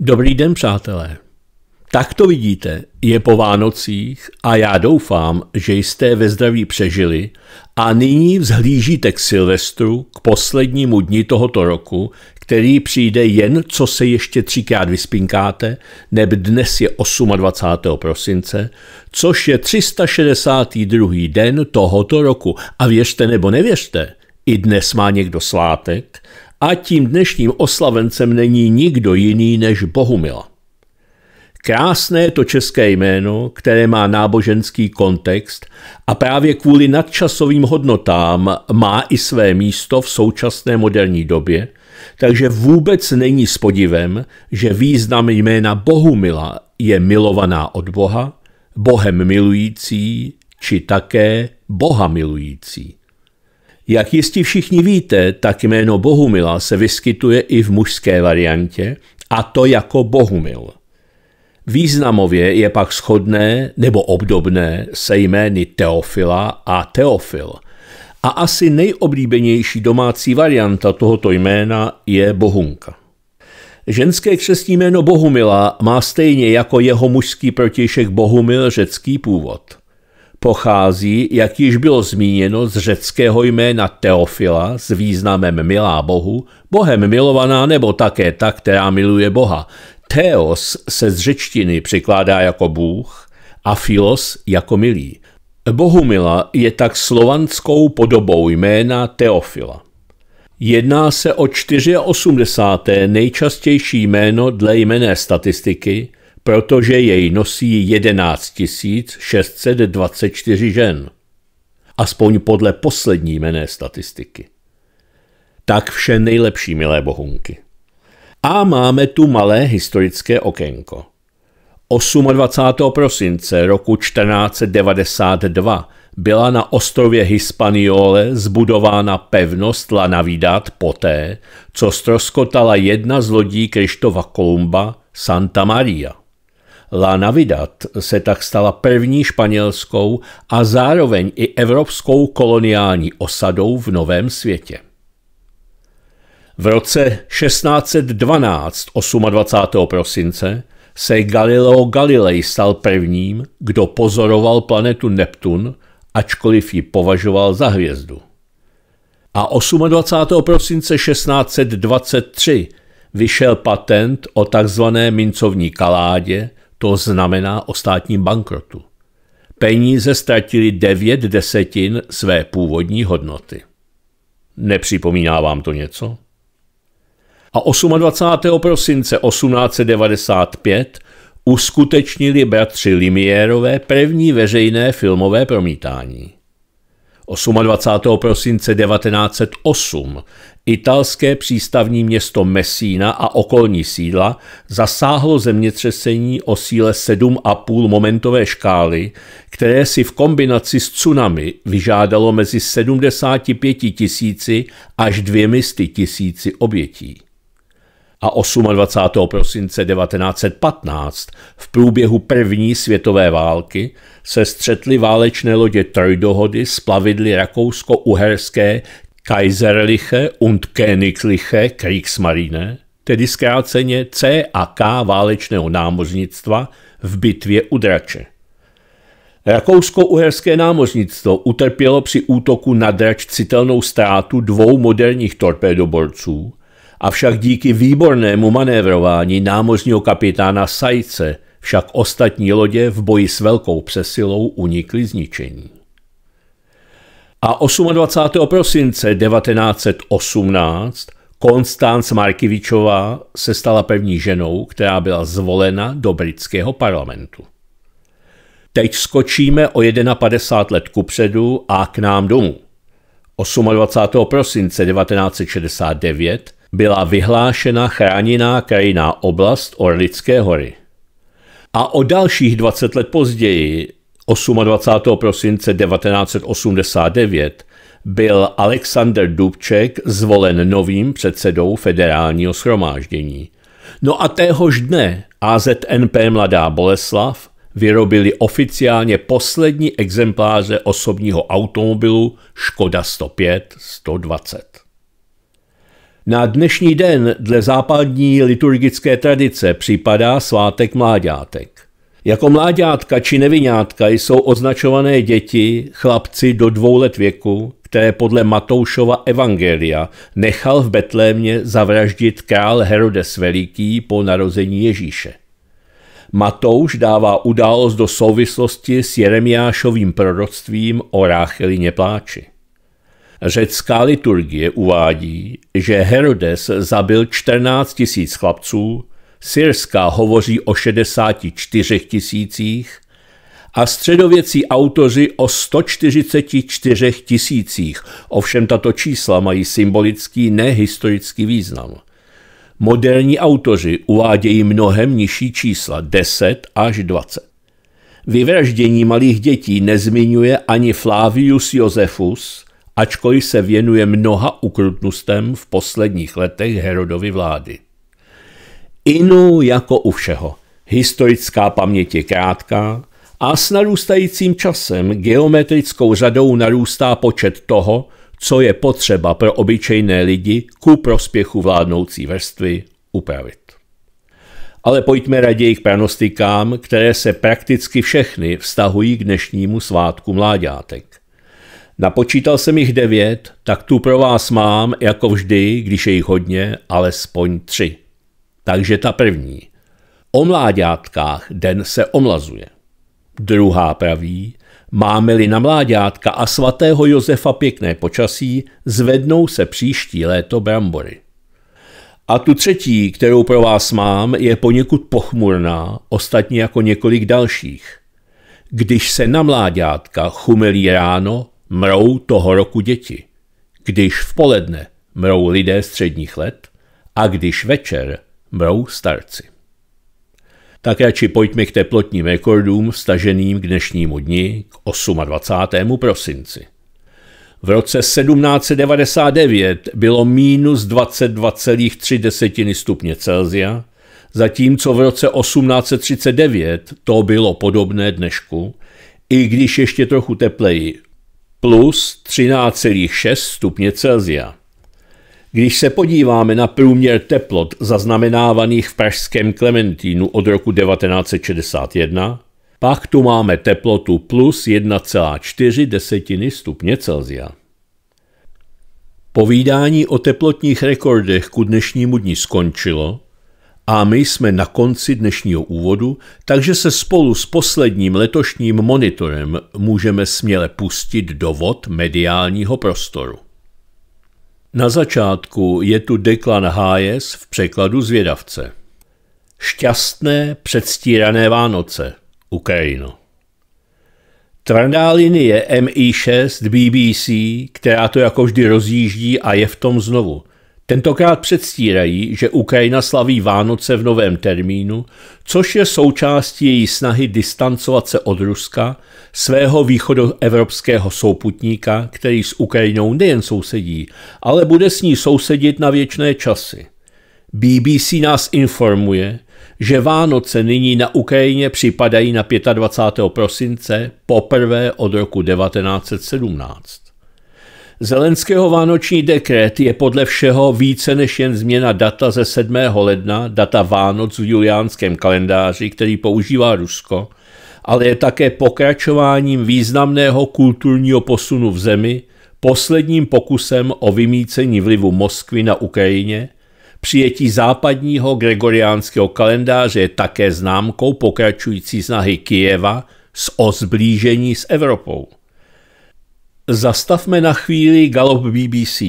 Dobrý den, přátelé. Tak to vidíte, je po Vánocích a já doufám, že jste ve zdraví přežili a nyní vzhlížíte k Silvestru, k poslednímu dni tohoto roku, který přijde jen, co se ještě třikrát vyspinkáte, neb dnes je 28. prosince, což je 362. den tohoto roku. A věřte nebo nevěřte, i dnes má někdo svátek, a tím dnešním oslavencem není nikdo jiný než Bohumila. Krásné je to české jméno, které má náboženský kontext a právě kvůli nadčasovým hodnotám má i své místo v současné moderní době, takže vůbec není s podivem, že význam jména Bohumila je milovaná od Boha, Bohem milující či také Boha milující. Jak jistě všichni víte, tak jméno Bohumila se vyskytuje i v mužské variantě, a to jako Bohumil. Významově je pak shodné nebo obdobné se jmény Teofila a Teofil. A asi nejoblíbenější domácí varianta tohoto jména je Bohunka. Ženské křesní jméno Bohumila má stejně jako jeho mužský protějšek Bohumil řecký původ pochází, jak již bylo zmíněno, z řeckého jména Teofila s významem milá Bohu, Bohem milovaná nebo také ta, která miluje Boha. Theos se z řečtiny přikládá jako Bůh a filos jako milý. Bohumila je tak slovanskou podobou jména Teofila. Jedná se o 84. nejčastější jméno dle jmené statistiky – protože jej nosí 11 624 žen. Aspoň podle poslední jmené statistiky. Tak vše nejlepší, milé bohunky. A máme tu malé historické okénko. 28. prosince roku 1492 byla na ostrově Hispaniole zbudována pevnost La Navidad poté, co stroskotala jedna z lodí Krištova Kolumba Santa Maria. La Navidad se tak stala první španělskou a zároveň i evropskou koloniální osadou v Novém světě. V roce 1612, 28. prosince, se Galileo Galilei stal prvním, kdo pozoroval planetu Neptun, ačkoliv ji považoval za hvězdu. A 28. prosince 1623 vyšel patent o takzvané mincovní kaládě to znamená o státním bankrotu. Peníze ztratili devět desetin své původní hodnoty. Nepřipomíná vám to něco? A 28. prosince 1895 uskutečnili bratři Limiérové první veřejné filmové promítání. 28. prosince 1908 italské přístavní město Messina a okolní sídla zasáhlo zemětřesení o síle 7,5 momentové škály, které si v kombinaci s tsunami vyžádalo mezi 75 tisíci až 200 tisíci obětí a 28. prosince 1915 v průběhu první světové války se střetly válečné lodě Trojdohody s plavidly rakousko-uherské Kaiserliche und Königliche Kriegsmarine, tedy zkráceně C a K válečného námořnictva v bitvě u Drače. Rakousko-uherské námořnictvo utrpělo při útoku na drač citelnou ztrátu dvou moderních torpédoborců Avšak díky výbornému manévrování námořního kapitána Sajce však ostatní lodě v boji s velkou přesilou unikly zničení. A 28. prosince 1918 Konstanc Markivičová se stala první ženou, která byla zvolena do britského parlamentu. Teď skočíme o 51 let kupředu a k nám domů. 28. prosince 1969 byla vyhlášena chráněná krajiná oblast Orlické hory. A o dalších 20 let později, 28. prosince 1989, byl Alexander Dubček zvolen novým předsedou federálního schromáždění. No a téhož dne AZNP Mladá Boleslav vyrobili oficiálně poslední exempláře osobního automobilu Škoda 105 120. Na dnešní den dle západní liturgické tradice připadá svátek mláďátek. Jako mláďátka či nevinátka jsou označované děti, chlapci do dvou let věku, které podle Matoušova evangelia nechal v Betlémě zavraždit král Herodes Veliký po narození Ježíše. Matouš dává událost do souvislosti s Jeremiášovým proroctvím o Ráchelině pláči. Řecká liturgie uvádí, že Herodes zabil 14 tisíc chlapců, syrská hovoří o 64 tisících a středověcí autoři o 144 tisících. Ovšem tato čísla mají symbolický, nehistorický význam. Moderní autoři uvádějí mnohem nižší čísla 10 až 20. Vyvraždění malých dětí nezmiňuje ani Flavius Josephus, ačkoliv se věnuje mnoha ukrutnostem v posledních letech Herodovy vlády. Inu jako u všeho, historická paměť je krátká a s narůstajícím časem geometrickou řadou narůstá počet toho, co je potřeba pro obyčejné lidi ku prospěchu vládnoucí vrstvy upravit. Ale pojďme raději k pranostikám, které se prakticky všechny vztahují k dnešnímu svátku mláďátek – Napočítal jsem jich devět, tak tu pro vás mám, jako vždy, když je jich hodně, alespoň tři. Takže ta první. O mláďátkách den se omlazuje. Druhá praví, máme-li na mláďátka a svatého Josefa pěkné počasí, zvednou se příští léto brambory. A tu třetí, kterou pro vás mám, je poněkud pochmurná, ostatně jako několik dalších. Když se na mláďátka chumelí ráno, mrou toho roku děti, když v poledne mrou lidé středních let a když večer mrou starci. Tak radši pojďme k teplotním rekordům staženým k dnešnímu dni, k 28. prosinci. V roce 1799 bylo minus 22,3 stupně Celsia, zatímco v roce 1839 to bylo podobné dnešku, i když ještě trochu tepleji plus 13,6 stupně Celsia. Když se podíváme na průměr teplot zaznamenávaných v pražském Klementínu od roku 1961, pak tu máme teplotu plus 1,4 desetiny stupně Celsia. Povídání o teplotních rekordech ku dnešnímu dni skončilo a my jsme na konci dnešního úvodu, takže se spolu s posledním letošním monitorem můžeme směle pustit do vod mediálního prostoru. Na začátku je tu Declan Hayes v překladu zvědavce. Šťastné předstírané Vánoce, Ukrajino. Tvrdá linie MI6 BBC, která to jako vždy rozjíždí a je v tom znovu – Tentokrát předstírají, že Ukrajina slaví Vánoce v novém termínu, což je součástí její snahy distancovat se od Ruska, svého východoevropského souputníka, který s Ukrajinou nejen sousedí, ale bude s ní sousedit na věčné časy. BBC nás informuje, že Vánoce nyní na Ukrajině připadají na 25. prosince poprvé od roku 1917. Zelenského vánoční dekret je podle všeho více než jen změna data ze 7. ledna, data Vánoc v juliánském kalendáři, který používá Rusko, ale je také pokračováním významného kulturního posunu v zemi, posledním pokusem o vymícení vlivu Moskvy na Ukrajině. Přijetí západního gregoriánského kalendáře je také známkou pokračující snahy Kijeva s ozblížení s Evropou. Zastavme na chvíli galop BBC.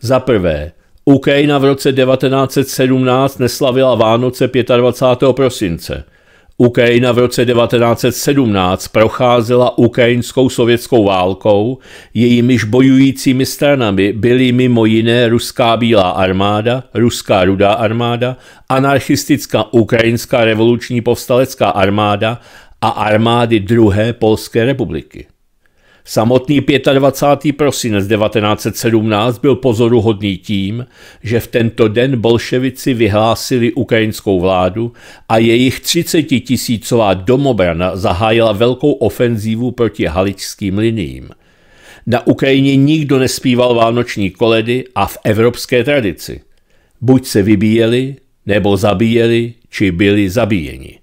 Za prvé, Ukrajina v roce 1917 neslavila Vánoce 25. prosince. Ukrajina v roce 1917 procházela ukrajinskou sovětskou válkou, jejímiž bojujícími stranami byly mimo jiné ruská bílá armáda, ruská rudá armáda, anarchistická ukrajinská revoluční povstalecká armáda a armády druhé Polské republiky. Samotný 25. prosinec 1917 byl pozoruhodný tím, že v tento den bolševici vyhlásili ukrajinskou vládu a jejich 30 tisícová domobrana zahájila velkou ofenzívu proti haličským liniím. Na Ukrajině nikdo nespíval vánoční koledy a v evropské tradici. Buď se vybíjeli, nebo zabíjeli, či byli zabíjeni.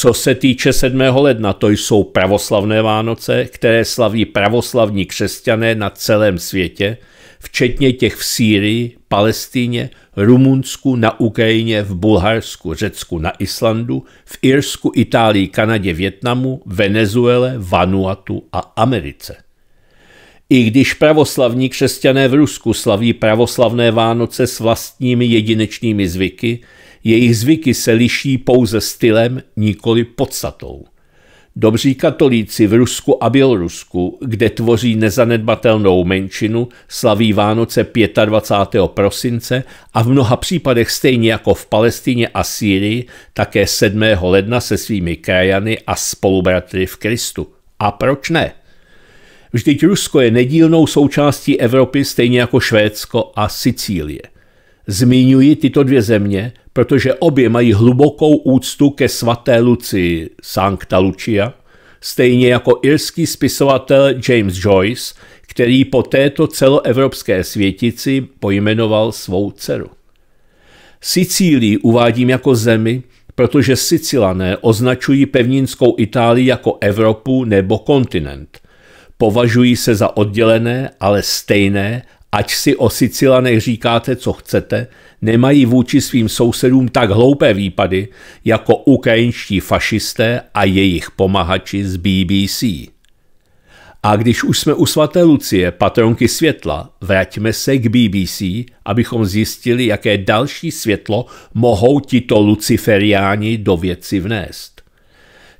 Co se týče 7. ledna, to jsou pravoslavné Vánoce, které slaví pravoslavní křesťané na celém světě, včetně těch v Sýrii, Palestíně, Rumunsku, na Ukrajině, v Bulharsku, Řecku, na Islandu, v Irsku, Itálii, Kanadě, Větnamu, Venezuele, Vanuatu a Americe. I když pravoslavní křesťané v Rusku slaví pravoslavné Vánoce s vlastními jedinečnými zvyky, jejich zvyky se liší pouze stylem, nikoli podstatou. Dobří katolíci v Rusku a Bělorusku, kde tvoří nezanedbatelnou menšinu, slaví Vánoce 25. prosince a v mnoha případech stejně jako v Palestině a Sýrii také 7. ledna se svými krajany a spolubratry v Kristu. A proč ne? Vždyť Rusko je nedílnou součástí Evropy stejně jako Švédsko a Sicílie – Zmiňuji tyto dvě země, protože obě mají hlubokou úctu ke svaté Lucii Sancta Lucia, stejně jako irský spisovatel James Joyce, který po této celoevropské světici pojmenoval svou dceru. Sicílii uvádím jako zemi, protože Sicilané označují pevninskou Itálii jako Evropu nebo kontinent. Považují se za oddělené, ale stejné Ať si o Sicilanech říkáte, co chcete, nemají vůči svým sousedům tak hloupé výpady, jako ukrajinští fašisté a jejich pomahači z BBC. A když už jsme u svaté Lucie, patronky světla, vraťme se k BBC, abychom zjistili, jaké další světlo mohou tito luciferiáni do věci vnést.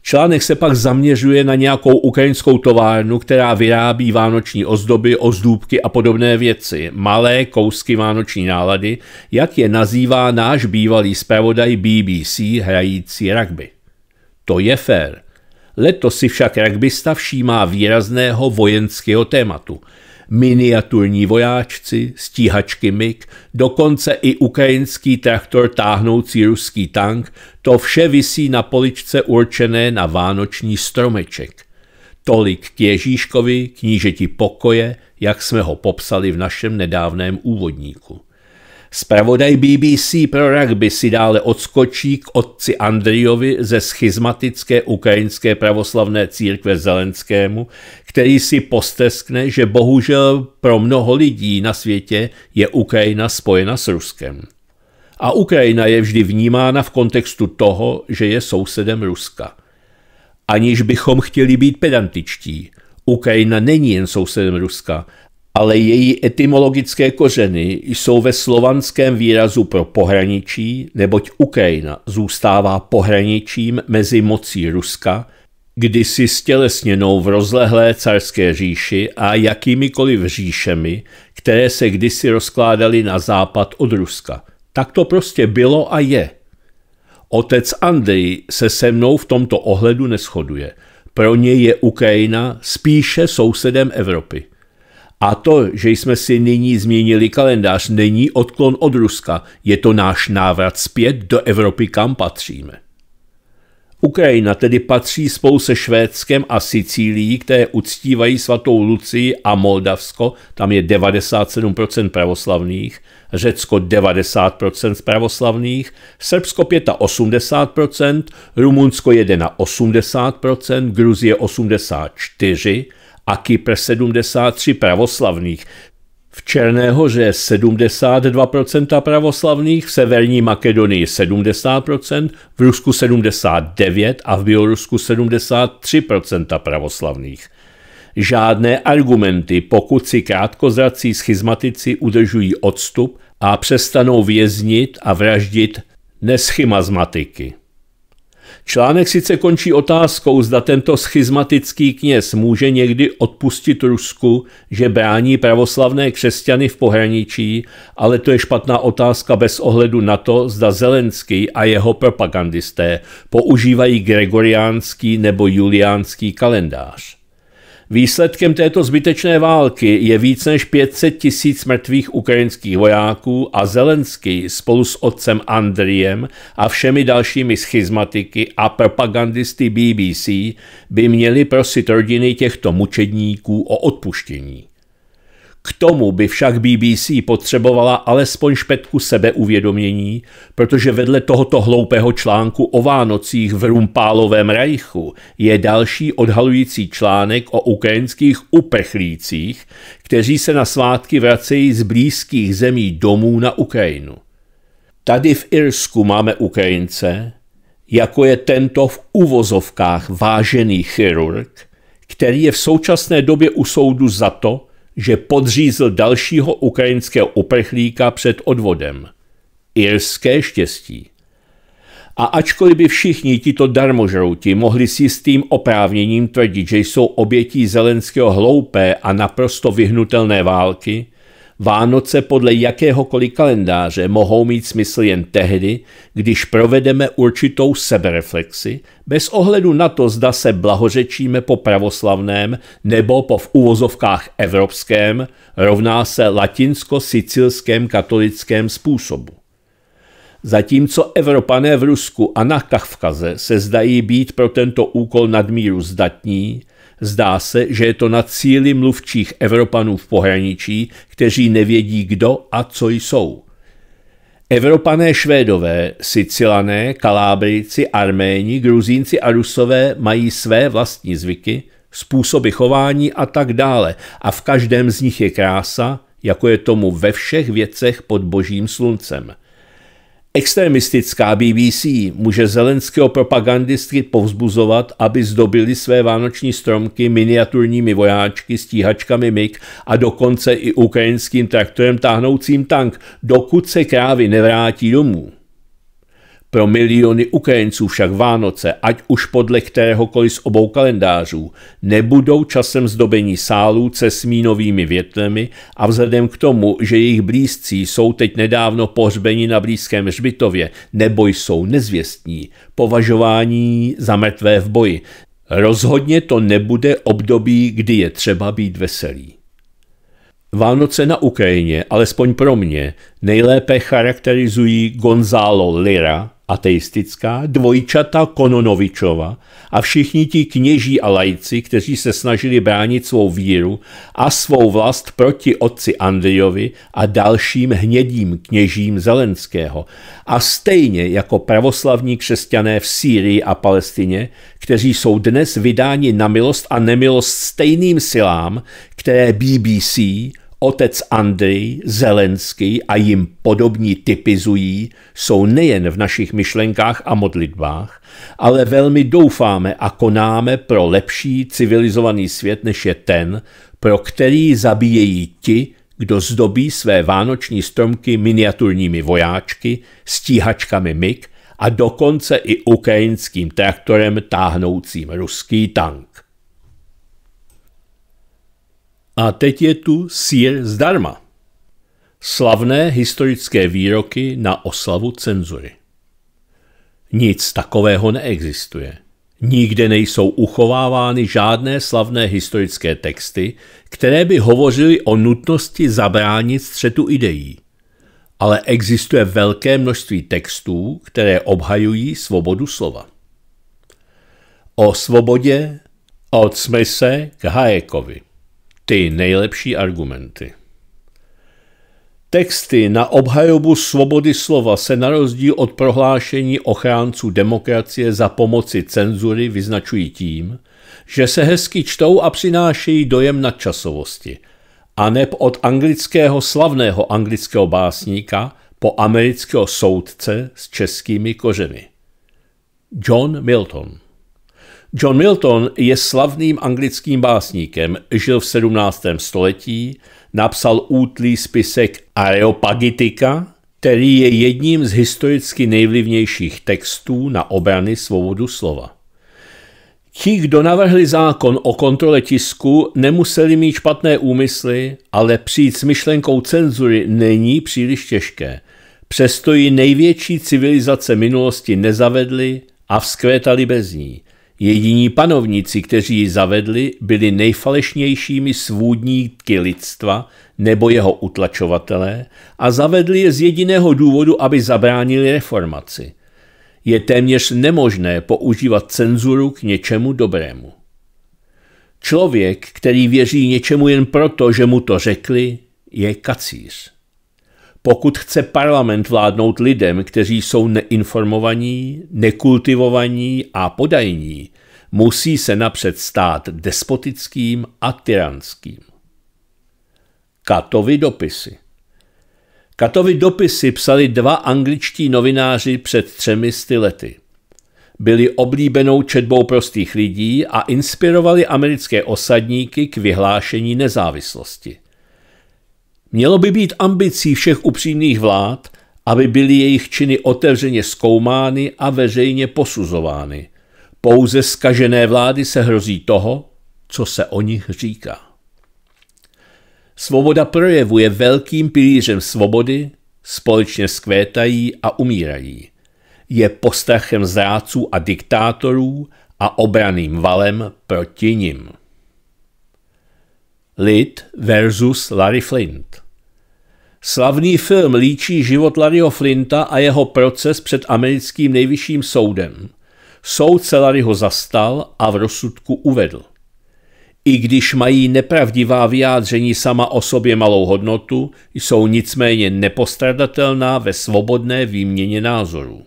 Článek se pak zaměřuje na nějakou ukrajinskou továrnu, která vyrábí vánoční ozdoby, ozdůbky a podobné věci, malé kousky vánoční nálady, jak je nazývá náš bývalý zpravodaj BBC hrající rugby. To je fér. Letos si však rugbysta všímá výrazného vojenského tématu – miniaturní vojáčci, stíhačky MIG, dokonce i ukrajinský traktor táhnoucí ruský tank, to vše visí na poličce určené na vánoční stromeček. Tolik k Ježíškovi, knížeti pokoje, jak jsme ho popsali v našem nedávném úvodníku. Spravodaj BBC pro rugby si dále odskočí k otci Andriovi ze schizmatické ukrajinské pravoslavné církve Zelenskému, který si posteskne, že bohužel pro mnoho lidí na světě je Ukrajina spojena s Ruskem. A Ukrajina je vždy vnímána v kontextu toho, že je sousedem Ruska. Aniž bychom chtěli být pedantičtí, Ukrajina není jen sousedem Ruska, ale její etymologické kořeny jsou ve slovanském výrazu pro pohraničí, neboť Ukrajina zůstává pohraničím mezi mocí Ruska, kdysi stělesněnou v rozlehlé carské říši a jakýmikoliv říšemi, které se kdysi rozkládaly na západ od Ruska. Tak to prostě bylo a je. Otec Andrej se se mnou v tomto ohledu neschoduje. Pro něj je Ukrajina spíše sousedem Evropy. A to, že jsme si nyní změnili kalendář, není odklon od Ruska, je to náš návrat zpět do Evropy, kam patříme. Ukrajina tedy patří spolu se Švédskem a Sicílií, které uctívají svatou Lucii a Moldavsko, tam je 97% pravoslavných, Řecko 90% pravoslavných, Srbsko 85%, Rumunsko 1 na 80%, Gruzie 84%, a Kypr 73 pravoslavných. V Černé hoře 72% pravoslavných, v Severní Makedonii 70%, v Rusku 79% a v Bělorusku 73% pravoslavných. Žádné argumenty, pokud si krátkozrací schizmatici udržují odstup a přestanou věznit a vraždit neschymazmatiky. Článek sice končí otázkou, zda tento schizmatický kněz může někdy odpustit Rusku, že brání pravoslavné křesťany v pohraničí, ale to je špatná otázka bez ohledu na to, zda Zelenský a jeho propagandisté používají gregoriánský nebo juliánský kalendář. Výsledkem této zbytečné války je víc než 500 tisíc mrtvých ukrajinských vojáků a Zelenský spolu s otcem Andriem a všemi dalšími schizmatiky a propagandisty BBC by měli prosit rodiny těchto mučedníků o odpuštění. K tomu by však BBC potřebovala alespoň špetku sebeuvědomění, protože vedle tohoto hloupého článku o Vánocích v Rumpálovém rajchu je další odhalující článek o ukrajinských upechlících, kteří se na svátky vracejí z blízkých zemí domů na Ukrajinu. Tady v Irsku máme Ukrajince, jako je tento v uvozovkách vážený chirurg, který je v současné době u soudu za to, že podřízl dalšího ukrajinského uprchlíka před odvodem. Irské štěstí. A ačkoliv by všichni tito darmožrouti mohli si s tím oprávněním tvrdit, že jsou obětí Zelenského hloupé a naprosto vyhnutelné války, Vánoce podle jakéhokoliv kalendáře mohou mít smysl jen tehdy, když provedeme určitou sebereflexi, bez ohledu na to, zda se blahořečíme po pravoslavném nebo po v uvozovkách evropském, rovná se latinsko-sicilském katolickém způsobu. Zatímco Evropané v Rusku a na Kavkaze se zdají být pro tento úkol nadmíru zdatní, Zdá se, že je to na cíli mluvčích Evropanů v pohraničí, kteří nevědí, kdo a co jsou. Evropané Švédové, Sicilané, Kalábrijci, Arméni, Gruzínci a Rusové mají své vlastní zvyky, způsoby chování a tak dále a v každém z nich je krása, jako je tomu ve všech věcech pod božím sluncem. Extremistická BBC může zelenského propagandisty povzbuzovat, aby zdobili své vánoční stromky miniaturními vojáčky, stíhačkami MIG a dokonce i ukrajinským traktorem táhnoucím tank, dokud se krávy nevrátí domů. Pro miliony Ukrajinců však Vánoce, ať už podle kteréhokoliv z obou kalendářů, nebudou časem zdobení sálů se smínovými větvemi a vzhledem k tomu, že jejich blízcí jsou teď nedávno pohřbeni na blízkém Žbitově nebo jsou nezvěstní, považování za mrtvé v boji, rozhodně to nebude období, kdy je třeba být veselý. Vánoce na Ukrajině, alespoň pro mě, nejlépe charakterizují Gonzalo Lira, ateistická, dvojčata Kononovičova a všichni ti kněží a lajci, kteří se snažili bránit svou víru a svou vlast proti otci Andrejovi a dalším hnědým kněžím Zelenského. A stejně jako pravoslavní křesťané v Sýrii a Palestině, kteří jsou dnes vydáni na milost a nemilost stejným silám, které BBC, Otec Andrej, Zelenský a jim podobní typizují, jsou nejen v našich myšlenkách a modlitbách, ale velmi doufáme a konáme pro lepší civilizovaný svět, než je ten, pro který zabíjejí ti, kdo zdobí své vánoční stromky miniaturními vojáčky, stíhačkami MIG a dokonce i ukrajinským traktorem táhnoucím ruský tank. A teď je tu sír zdarma. Slavné historické výroky na oslavu cenzury. Nic takového neexistuje. Nikde nejsou uchovávány žádné slavné historické texty, které by hovořily o nutnosti zabránit střetu ideí. Ale existuje velké množství textů, které obhajují svobodu slova. O svobodě od Smise k Hayekovi ty nejlepší argumenty. Texty na obhajobu svobody slova se na rozdíl od prohlášení ochránců demokracie za pomoci cenzury vyznačují tím, že se hezky čtou a přinášejí dojem nadčasovosti, aneb od anglického slavného anglického básníka po amerického soudce s českými kořeny. John Milton John Milton je slavným anglickým básníkem, žil v 17. století, napsal útlý spisek Areopagitika, který je jedním z historicky nejvlivnějších textů na obrany svobodu slova. Ti, kdo navrhli zákon o kontrole tisku, nemuseli mít špatné úmysly, ale přijít s myšlenkou cenzury není příliš těžké. Přesto ji největší civilizace minulosti nezavedly a vzkvétali bez ní. Jediní panovníci, kteří ji zavedli, byli nejfalešnějšími svůdníky lidstva nebo jeho utlačovatelé a zavedli je z jediného důvodu, aby zabránili reformaci. Je téměř nemožné používat cenzuru k něčemu dobrému. Člověk, který věří něčemu jen proto, že mu to řekli, je kacíř. Pokud chce parlament vládnout lidem, kteří jsou neinformovaní, nekultivovaní a podajní, musí se napřed stát despotickým a tyranským. Katovi dopisy Katovi dopisy psali dva angličtí novináři před třemi sty lety. Byli oblíbenou četbou prostých lidí a inspirovali americké osadníky k vyhlášení nezávislosti – Mělo by být ambicí všech upřímných vlád, aby byly jejich činy otevřeně zkoumány a veřejně posuzovány. Pouze skažené vlády se hrozí toho, co se o nich říká. Svoboda projevu je velkým pilířem svobody, společně skvétají a umírají. Je postrachem zráců a diktátorů a obraným valem proti nim. Lid versus Larry Flint. Slavný film líčí život Larryho Flinta a jeho proces před americkým nejvyšším soudem. Soud se Larryho zastal a v rozsudku uvedl. I když mají nepravdivá vyjádření sama o sobě malou hodnotu, jsou nicméně nepostradatelná ve svobodné výměně názorů.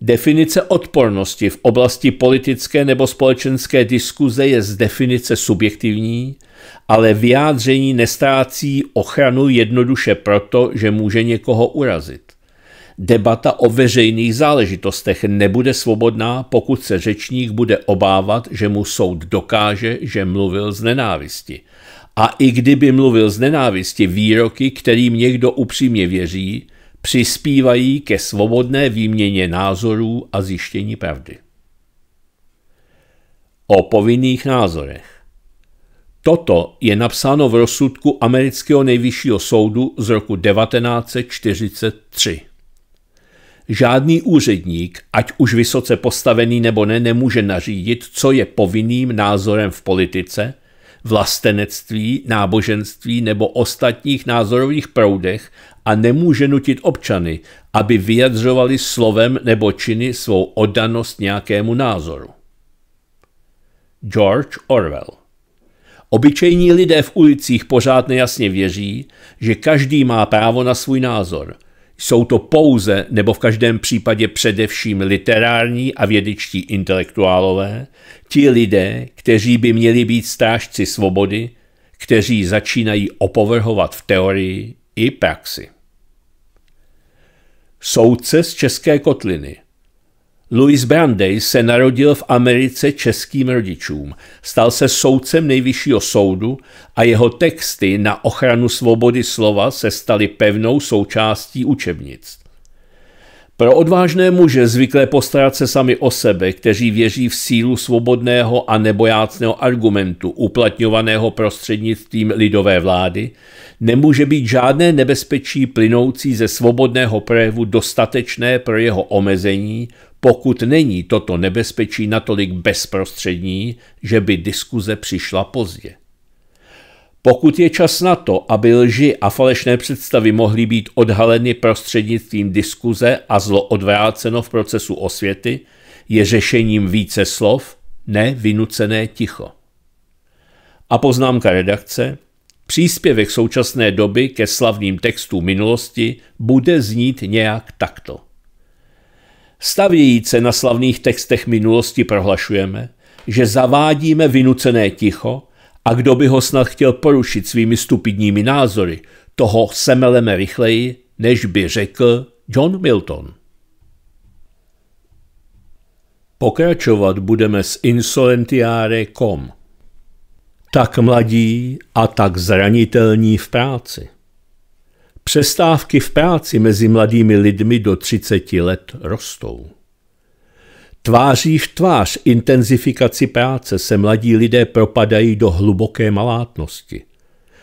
Definice odpornosti v oblasti politické nebo společenské diskuze je z definice subjektivní, ale vyjádření nestrácí ochranu jednoduše proto, že může někoho urazit. Debata o veřejných záležitostech nebude svobodná, pokud se řečník bude obávat, že mu soud dokáže, že mluvil z nenávisti. A i kdyby mluvil z nenávisti výroky, kterým někdo upřímně věří, přispívají ke svobodné výměně názorů a zjištění pravdy. O povinných názorech. Toto je napsáno v rozsudku amerického nejvyššího soudu z roku 1943. Žádný úředník, ať už vysoce postavený nebo ne, nemůže nařídit, co je povinným názorem v politice – vlastenectví, náboženství nebo ostatních názorových proudech a nemůže nutit občany, aby vyjadřovali slovem nebo činy svou oddanost nějakému názoru. George Orwell Obyčejní lidé v ulicích pořád nejasně věří, že každý má právo na svůj názor – jsou to pouze nebo v každém případě především literární a vědečtí intelektuálové, ti lidé, kteří by měli být strážci svobody, kteří začínají opovrhovat v teorii i praxi. Soudce z České kotliny – Louis Brandeis se narodil v Americe českým rodičům, stal se soudcem nejvyššího soudu a jeho texty na ochranu svobody slova se staly pevnou součástí učebnic. Pro odvážné muže zvyklé postarat se sami o sebe, kteří věří v sílu svobodného a nebojácného argumentu uplatňovaného prostřednictvím lidové vlády, nemůže být žádné nebezpečí plynoucí ze svobodného projevu dostatečné pro jeho omezení, pokud není toto nebezpečí natolik bezprostřední, že by diskuze přišla pozdě. Pokud je čas na to, aby lži a falešné představy mohly být odhaleny prostřednictvím diskuze a zlo odvráceno v procesu osvěty, je řešením více slov, ne vynucené ticho. A poznámka redakce. Příspěvek současné doby ke slavným textům minulosti bude znít nějak takto. Stavějíce na slavných textech minulosti prohlašujeme, že zavádíme vynucené ticho a kdo by ho snad chtěl porušit svými stupidními názory, toho semeleme rychleji, než by řekl John Milton. Pokračovat budeme s insolentiare.com. Tak mladí a tak zranitelní v práci. Přestávky v práci mezi mladými lidmi do 30 let rostou. Tváří v tvář intenzifikaci práce se mladí lidé propadají do hluboké malátnosti.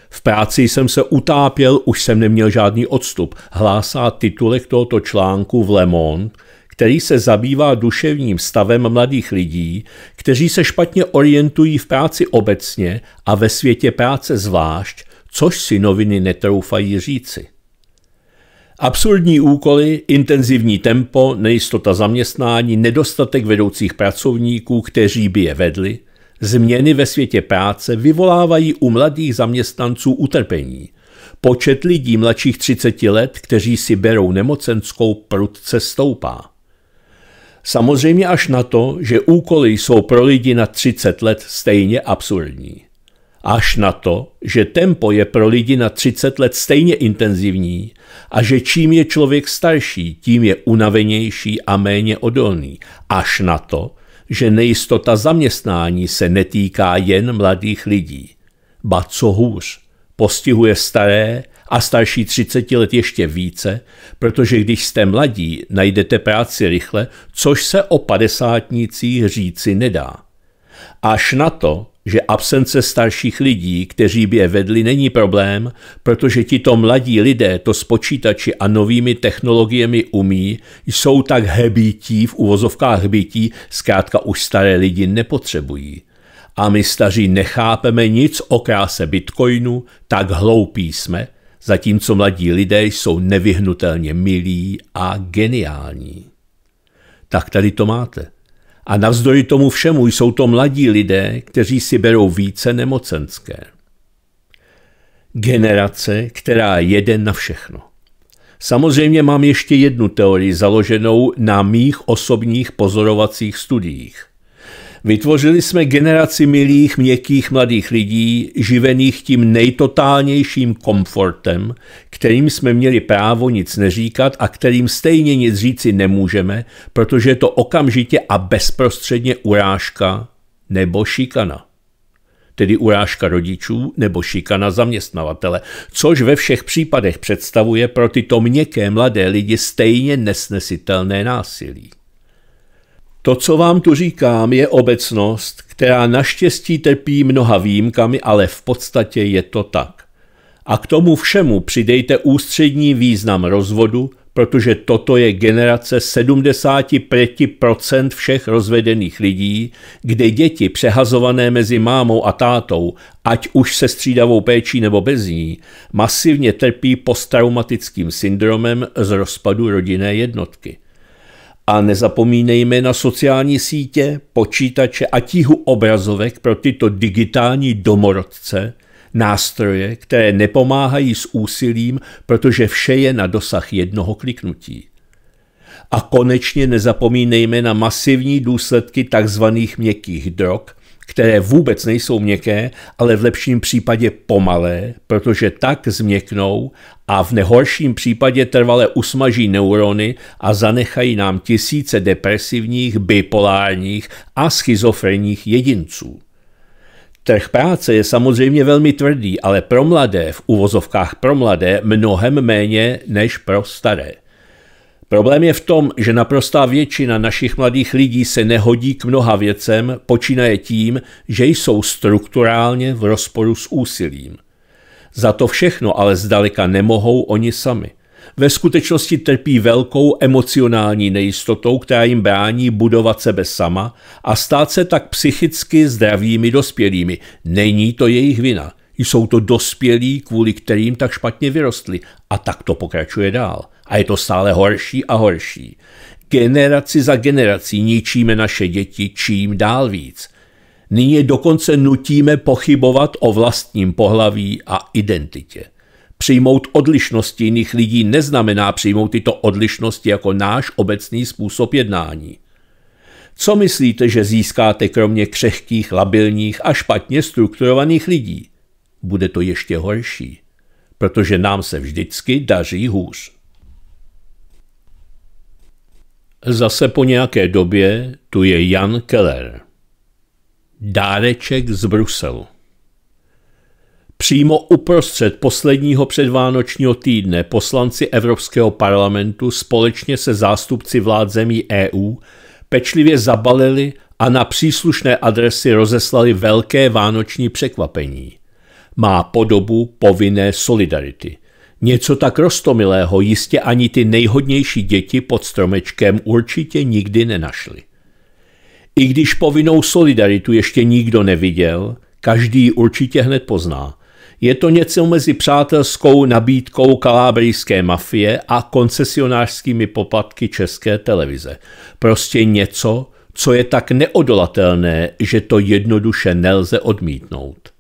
V práci jsem se utápěl, už jsem neměl žádný odstup, hlásá titulek tohoto článku v Le Monde, který se zabývá duševním stavem mladých lidí, kteří se špatně orientují v práci obecně a ve světě práce zvlášť, což si noviny netroufají říci. Absurdní úkoly, intenzivní tempo, nejistota zaměstnání, nedostatek vedoucích pracovníků, kteří by je vedli, změny ve světě práce vyvolávají u mladých zaměstnanců utrpení. Počet lidí mladších 30 let, kteří si berou nemocenskou, prudce stoupá. Samozřejmě až na to, že úkoly jsou pro lidi na 30 let stejně absurdní. Až na to, že tempo je pro lidi na 30 let stejně intenzivní a že čím je člověk starší, tím je unavenější a méně odolný. Až na to, že nejistota zaměstnání se netýká jen mladých lidí. Ba co hůř, postihuje staré a starší 30 let ještě více, protože když jste mladí, najdete práci rychle, což se o padesátnicích říci nedá. Až na to, že absence starších lidí, kteří by je vedli, není problém, protože tito mladí lidé to s počítači a novými technologiemi umí, jsou tak hebítí, v uvozovkách bytí, zkrátka už staré lidi nepotřebují. A my staří nechápeme nic o kráse bitcoinu, tak hloupí jsme, zatímco mladí lidé jsou nevyhnutelně milí a geniální. Tak tady to máte. A navzdory tomu všemu jsou to mladí lidé, kteří si berou více nemocenské. Generace, která jede na všechno. Samozřejmě mám ještě jednu teorii založenou na mých osobních pozorovacích studiích. Vytvořili jsme generaci milých, měkkých mladých lidí, živených tím nejtotálnějším komfortem, kterým jsme měli právo nic neříkat a kterým stejně nic říci nemůžeme, protože je to okamžitě a bezprostředně urážka nebo šikana tedy urážka rodičů nebo šikana zaměstnavatele, což ve všech případech představuje pro tyto měkké mladé lidi stejně nesnesitelné násilí. To, co vám tu říkám, je obecnost, která naštěstí trpí mnoha výjimkami, ale v podstatě je to tak. A k tomu všemu přidejte ústřední význam rozvodu, protože toto je generace 75% všech rozvedených lidí, kde děti přehazované mezi mámou a tátou, ať už se střídavou péčí nebo bez ní, masivně trpí posttraumatickým syndromem z rozpadu rodinné jednotky. A nezapomínejme na sociální sítě, počítače a tíhu obrazovek pro tyto digitální domorodce, nástroje, které nepomáhají s úsilím, protože vše je na dosah jednoho kliknutí. A konečně nezapomínejme na masivní důsledky tzv. měkkých drog – které vůbec nejsou měkké, ale v lepším případě pomalé, protože tak změknou a v nehorším případě trvale usmaží neurony a zanechají nám tisíce depresivních, bipolárních a schizofrenních jedinců. Trh práce je samozřejmě velmi tvrdý, ale pro mladé, v uvozovkách pro mladé, mnohem méně než pro staré. Problém je v tom, že naprostá většina našich mladých lidí se nehodí k mnoha věcem, počínaje tím, že jsou strukturálně v rozporu s úsilím. Za to všechno ale zdaleka nemohou oni sami. Ve skutečnosti trpí velkou emocionální nejistotou, která jim brání budovat sebe sama a stát se tak psychicky zdravými dospělými. Není to jejich vina – jsou to dospělí, kvůli kterým tak špatně vyrostli. A tak to pokračuje dál. A je to stále horší a horší. Generaci za generací ničíme naše děti čím dál víc. Nyní je dokonce nutíme pochybovat o vlastním pohlaví a identitě. Přijmout odlišnosti jiných lidí neznamená přijmout tyto odlišnosti jako náš obecný způsob jednání. Co myslíte, že získáte kromě křehkých, labilních a špatně strukturovaných lidí? bude to ještě horší, protože nám se vždycky daří hůř. Zase po nějaké době tu je Jan Keller. Dáreček z Bruselu. Přímo uprostřed posledního předvánočního týdne poslanci Evropského parlamentu společně se zástupci vlád zemí EU pečlivě zabalili a na příslušné adresy rozeslali velké vánoční překvapení má podobu povinné solidarity. Něco tak rostomilého jistě ani ty nejhodnější děti pod stromečkem určitě nikdy nenašly. I když povinnou solidaritu ještě nikdo neviděl, každý ji určitě hned pozná. Je to něco mezi přátelskou nabídkou kalábrijské mafie a koncesionářskými poplatky české televize. Prostě něco, co je tak neodolatelné, že to jednoduše nelze odmítnout.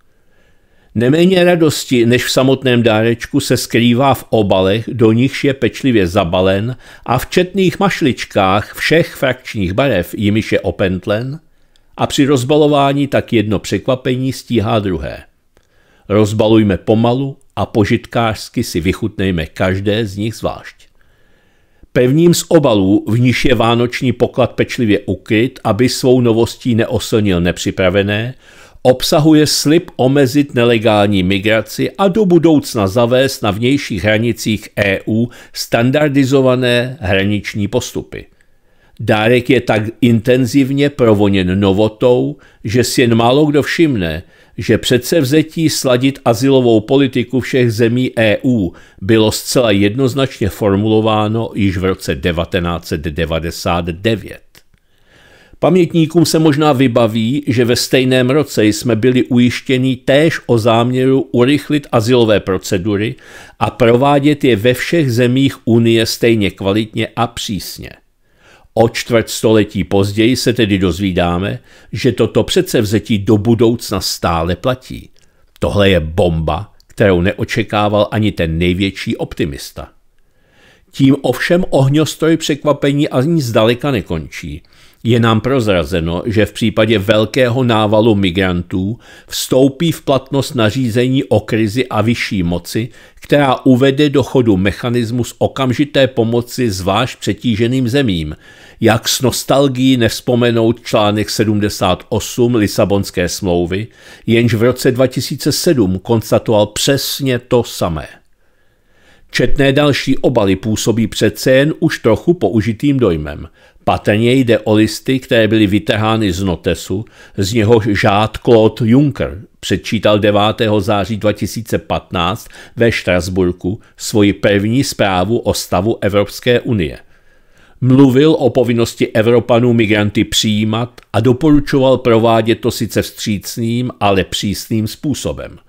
Neméně radosti než v samotném dárečku se skrývá v obalech, do nichž je pečlivě zabalen a v četných mašličkách všech frakčních barev, jimiž je opentlen, a při rozbalování tak jedno překvapení stíhá druhé. Rozbalujme pomalu a požitkářsky si vychutnejme každé z nich zvlášť. Pevním z obalů, v níž je vánoční poklad pečlivě ukryt, aby svou novostí neoslnil nepřipravené, Obsahuje slib omezit nelegální migraci a do budoucna zavést na vnějších hranicích EU standardizované hraniční postupy. Dárek je tak intenzivně provoněn novotou, že si jen málo kdo všimne, že přece vzetí sladit asilovou politiku všech zemí EU bylo zcela jednoznačně formulováno již v roce 1999. Pamětníkům se možná vybaví, že ve stejném roce jsme byli ujištěni též o záměru urychlit asilové procedury a provádět je ve všech zemích Unie stejně kvalitně a přísně. O čtvrt století později se tedy dozvídáme, že toto předsevzetí do budoucna stále platí. Tohle je bomba, kterou neočekával ani ten největší optimista. Tím ovšem ohňostroj překvapení ani zdaleka nekončí – je nám prozrazeno, že v případě velkého návalu migrantů vstoupí v platnost nařízení o krizi a vyšší moci, která uvede do chodu mechanismus okamžité pomoci zvlášť přetíženým zemím, jak s nostalgií nevzpomenout článek 78 Lisabonské smlouvy, jenž v roce 2007 konstatoval přesně to samé. Četné další obaly působí přece jen už trochu použitým dojmem. Patrně jde o listy, které byly vytrhány z notesu, z něhož žád Claude Juncker předčítal 9. září 2015 ve Štrasburku svoji první zprávu o stavu Evropské unie. Mluvil o povinnosti Evropanů migranty přijímat a doporučoval provádět to sice vstřícným, ale přísným způsobem –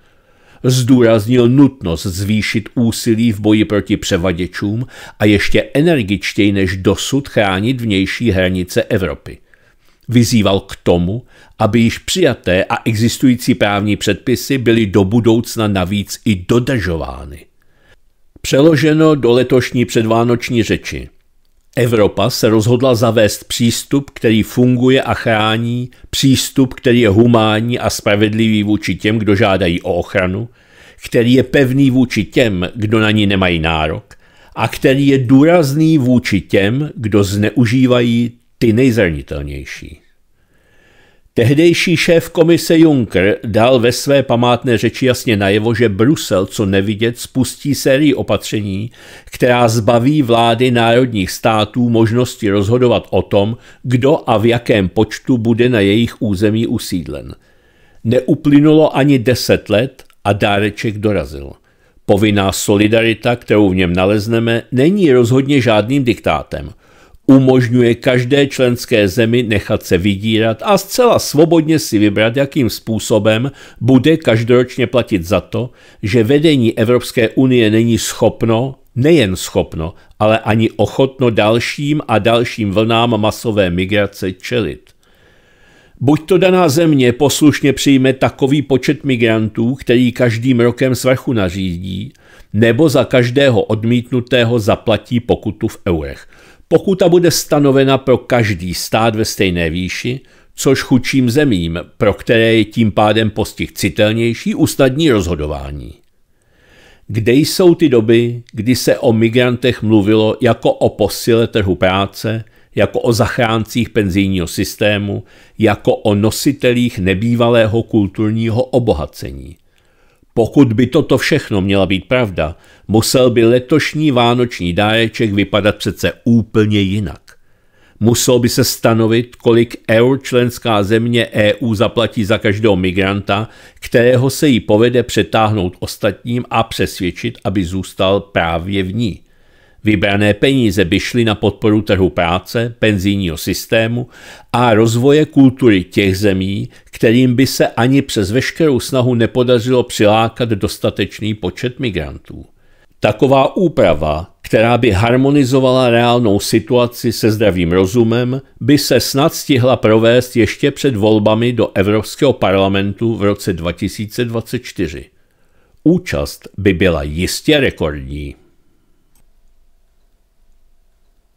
zdůraznil nutnost zvýšit úsilí v boji proti převaděčům a ještě energičtěji než dosud chránit vnější hranice Evropy. Vyzýval k tomu, aby již přijaté a existující právní předpisy byly do budoucna navíc i dodržovány. Přeloženo do letošní předvánoční řeči – Evropa se rozhodla zavést přístup, který funguje a chrání, přístup, který je humánní a spravedlivý vůči těm, kdo žádají o ochranu, který je pevný vůči těm, kdo na ní nemají nárok a který je důrazný vůči těm, kdo zneužívají ty nejzranitelnější. Tehdejší šéf komise Juncker dal ve své památné řeči jasně najevo, že Brusel, co nevidět, spustí sérii opatření, která zbaví vlády národních států možnosti rozhodovat o tom, kdo a v jakém počtu bude na jejich území usídlen. Neuplynulo ani deset let a dáreček dorazil. Povinná solidarita, kterou v něm nalezneme, není rozhodně žádným diktátem – umožňuje každé členské zemi nechat se vydírat a zcela svobodně si vybrat, jakým způsobem bude každoročně platit za to, že vedení Evropské unie není schopno, nejen schopno, ale ani ochotno dalším a dalším vlnám masové migrace čelit. Buď to daná země poslušně přijme takový počet migrantů, který každým rokem svrchu nařídí, nebo za každého odmítnutého zaplatí pokutu v eurech. Pokuta bude stanovena pro každý stát ve stejné výši, což chudším zemím, pro které je tím pádem postih citelnější, usnadní rozhodování. Kde jsou ty doby, kdy se o migrantech mluvilo jako o posile trhu práce, jako o zachráncích penzijního systému, jako o nositelích nebývalého kulturního obohacení? Pokud by toto všechno měla být pravda, musel by letošní vánoční dáječek vypadat přece úplně jinak. Musel by se stanovit, kolik EU členská země EU zaplatí za každého migranta, kterého se jí povede přetáhnout ostatním a přesvědčit, aby zůstal právě v ní. Vybrané peníze by šly na podporu trhu práce, penzijního systému a rozvoje kultury těch zemí, kterým by se ani přes veškerou snahu nepodařilo přilákat dostatečný počet migrantů. Taková úprava, která by harmonizovala reálnou situaci se zdravým rozumem, by se snad stihla provést ještě před volbami do Evropského parlamentu v roce 2024. Účast by byla jistě rekordní.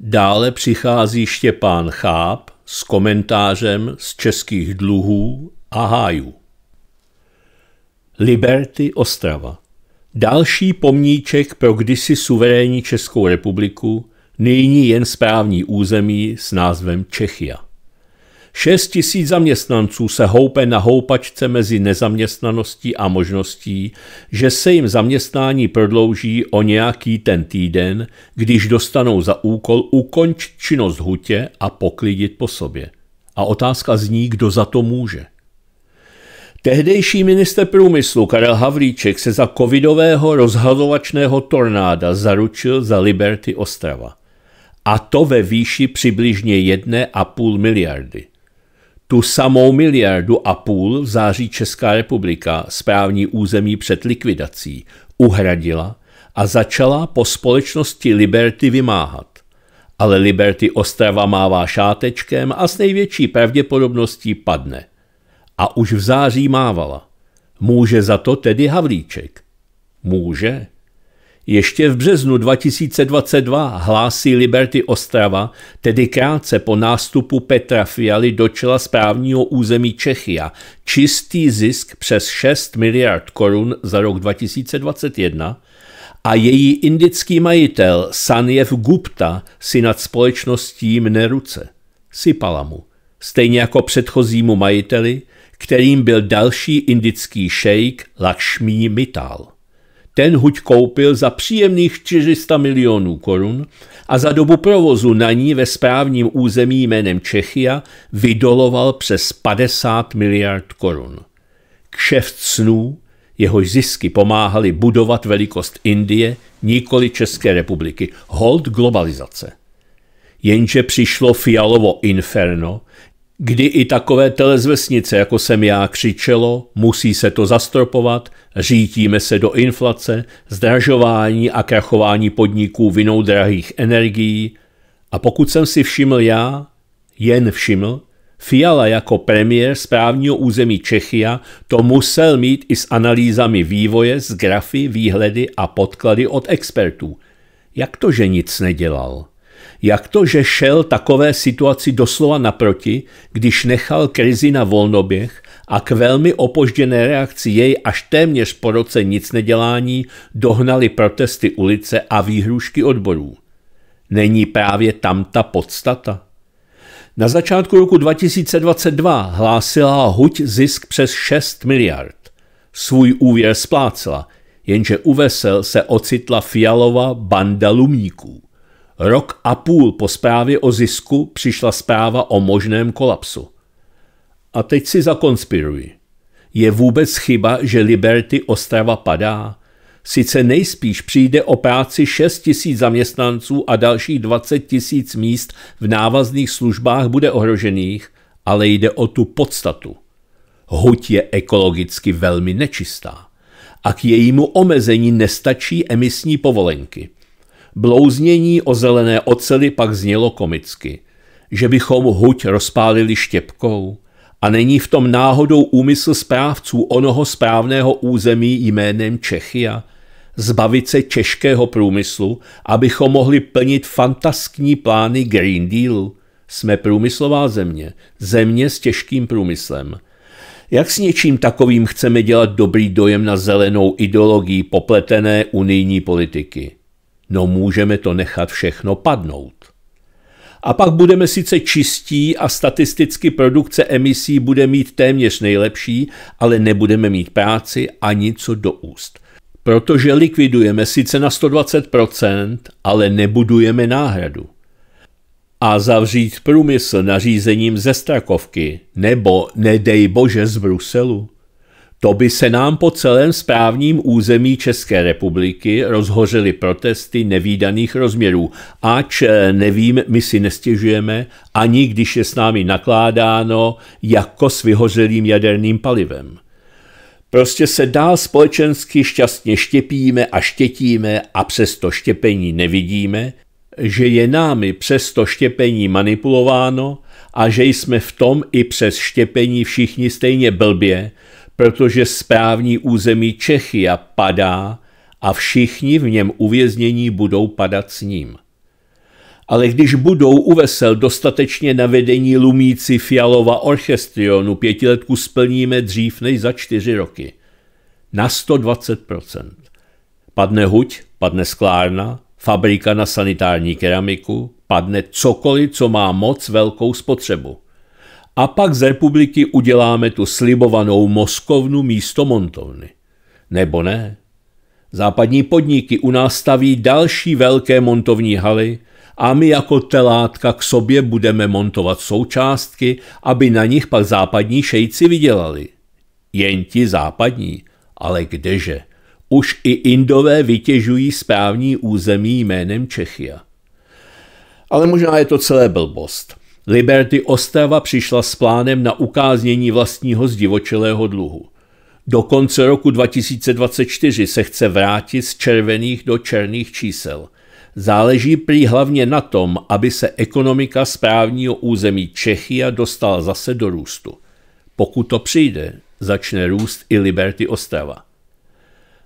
Dále přichází Štěpán Cháp s komentářem z českých dluhů a hájů. Liberty Ostrava Další pomníček pro kdysi suverénní Českou republiku, nyní jen správní území s názvem Čechia. 6 tisíc zaměstnanců se houpe na houpačce mezi nezaměstnaností a možností, že se jim zaměstnání prodlouží o nějaký ten týden, když dostanou za úkol ukončit činnost hutě a poklidit po sobě. A otázka zní, kdo za to může. Tehdejší minister průmyslu Karel Havlíček se za covidového rozhazovačného tornáda zaručil za Liberty Ostrava. A to ve výši přibližně 1,5 miliardy. Tu samou miliardu a půl v září Česká republika správní území před likvidací uhradila a začala po společnosti Liberty vymáhat. Ale Liberty Ostrava mává šátečkem a s největší pravděpodobností padne. A už v září mávala. Může za to tedy Havlíček? Může. Ještě v březnu 2022 hlásí Liberty Ostrava, tedy krátce po nástupu Petra Fialy do čela správního území Čechia, čistý zisk přes 6 miliard korun za rok 2021 a její indický majitel Sanjev Gupta si nad společností mne ruce. Sypala mu. Stejně jako předchozímu majiteli, kterým byl další indický šejk Lakshmi Mittal. Ten huď koupil za příjemných 400 milionů korun a za dobu provozu na ní ve správním území jménem Čechia vydoloval přes 50 miliard korun. Kšeft snů, jehož zisky pomáhali budovat velikost Indie, nikoli České republiky, hold globalizace. Jenže přišlo fialovo inferno Kdy i takové telezvesnice, jako jsem já, křičelo, musí se to zastropovat, řítíme se do inflace, zdražování a krachování podniků vinou drahých energií. A pokud jsem si všiml já, jen všiml, Fiala jako premiér správního území Čechia to musel mít i s analýzami vývoje, s grafy, výhledy a podklady od expertů. Jak to, že nic nedělal? Jak to, že šel takové situaci doslova naproti, když nechal krizi na volnoběh a k velmi opožděné reakci jej až téměř po roce nic nedělání dohnali protesty ulice a výhrušky odborů? Není právě tam ta podstata? Na začátku roku 2022 hlásila huť zisk přes 6 miliard. Svůj úvěr splácela, jenže u vesel se ocitla fialová banda lumíků. Rok a půl po zprávě o zisku přišla zpráva o možném kolapsu. A teď si zakonspiruji. Je vůbec chyba, že Liberty Ostrava padá? Sice nejspíš přijde o práci 6 tisíc zaměstnanců a dalších 20 tisíc míst v návazných službách bude ohrožených, ale jde o tu podstatu. Huť je ekologicky velmi nečistá a k jejímu omezení nestačí emisní povolenky. Blouznění o zelené oceli pak znělo komicky. Že bychom huť rozpálili štěpkou? A není v tom náhodou úmysl správců onoho správného území jménem Čechia? Zbavit se českého průmyslu, abychom mohli plnit fantaskní plány Green Dealu? Jsme průmyslová země, země s těžkým průmyslem. Jak s něčím takovým chceme dělat dobrý dojem na zelenou ideologii popletené unijní politiky? No můžeme to nechat všechno padnout. A pak budeme sice čistí a statisticky produkce emisí bude mít téměř nejlepší, ale nebudeme mít práci ani co do úst. Protože likvidujeme sice na 120%, ale nebudujeme náhradu. A zavřít průmysl nařízením ze Strakovky nebo, nedej bože, z Bruselu? To by se nám po celém správním území České republiky rozhořely protesty nevýdaných rozměrů, ač eh, nevím, my si nestěžujeme, ani když je s námi nakládáno jako s vyhořelým jaderným palivem. Prostě se dál společensky šťastně štěpíme a štětíme a přesto štěpení nevidíme, že je námi přesto štěpení manipulováno a že jsme v tom i přes štěpení všichni stejně blbě, protože správní území Čechia padá a všichni v něm uvěznění budou padat s ním. Ale když budou uvesel dostatečně navedení lumíci Fialova orchestrionu, pětiletku splníme dřív než za čtyři roky. Na 120%. Padne huď, padne sklárna, fabrika na sanitární keramiku, padne cokoliv, co má moc velkou spotřebu a pak z republiky uděláme tu slibovanou Moskovnu místo montovny. Nebo ne? Západní podniky u nás staví další velké montovní haly a my jako telátka k sobě budeme montovat součástky, aby na nich pak západní šejci vydělali. Jen ti západní, ale kdeže? Už i Indové vytěžují správní území jménem Čechia. Ale možná je to celé blbost. Liberty Ostrava přišla s plánem na ukáznění vlastního zdivočelého dluhu. Do konce roku 2024 se chce vrátit z červených do černých čísel. Záleží prý hlavně na tom, aby se ekonomika správního území Čechia dostala zase do růstu. Pokud to přijde, začne růst i Liberty Ostrava.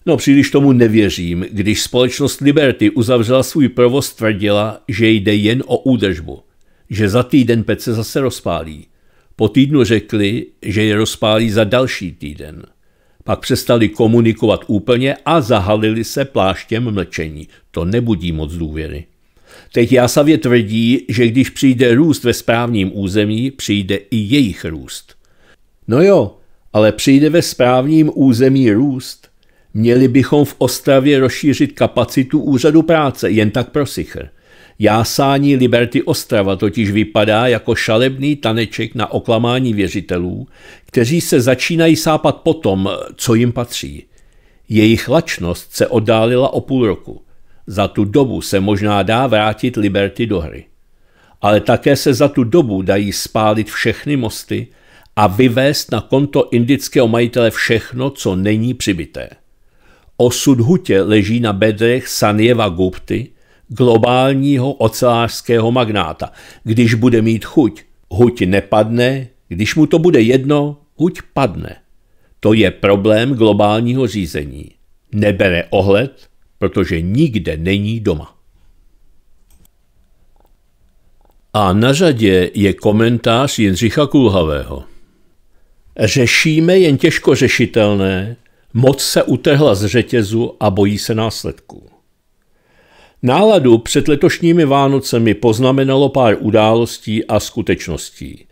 No příliš tomu nevěřím, když společnost Liberty uzavřela svůj provoz tvrdila, že jde jen o údržbu – že za týden se zase rozpálí. Po týdnu řekli, že je rozpálí za další týden. Pak přestali komunikovat úplně a zahalili se pláštěm mlčení. To nebudí moc důvěry. Teď jásavě tvrdí, že když přijde růst ve správním území, přijde i jejich růst. No jo, ale přijde ve správním území růst. Měli bychom v Ostravě rozšířit kapacitu úřadu práce, jen tak pro sichr. Jásání Liberty Ostrava totiž vypadá jako šalebný taneček na oklamání věřitelů, kteří se začínají sápat po tom, co jim patří. Jejich lačnost se oddálila o půl roku. Za tu dobu se možná dá vrátit Liberty do hry. Ale také se za tu dobu dají spálit všechny mosty a vyvést na konto indického majitele všechno, co není přibité. Osud hutě leží na bedrech Sanjeva Gupty – globálního ocelářského magnáta. Když bude mít chuť, huť nepadne, když mu to bude jedno, huť padne. To je problém globálního řízení. Nebere ohled, protože nikde není doma. A na řadě je komentář Jindřicha Kulhavého. Řešíme jen těžko řešitelné, moc se utrhla z řetězu a bojí se následků. Náladu před letošními Vánocemi poznamenalo pár událostí a skutečností.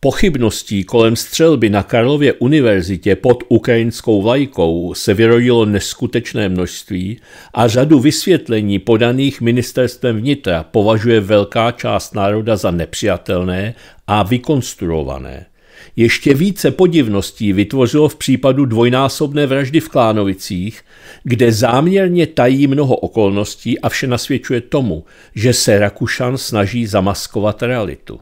Pochybností kolem střelby na Karlově univerzitě pod ukrajinskou vlajkou se vyrojilo neskutečné množství a řadu vysvětlení podaných ministerstvem vnitra považuje velká část národa za nepřijatelné a vykonstruované – ještě více podivností vytvořilo v případu dvojnásobné vraždy v Klánovicích, kde záměrně tají mnoho okolností a vše nasvědčuje tomu, že se Rakušan snaží zamaskovat realitu.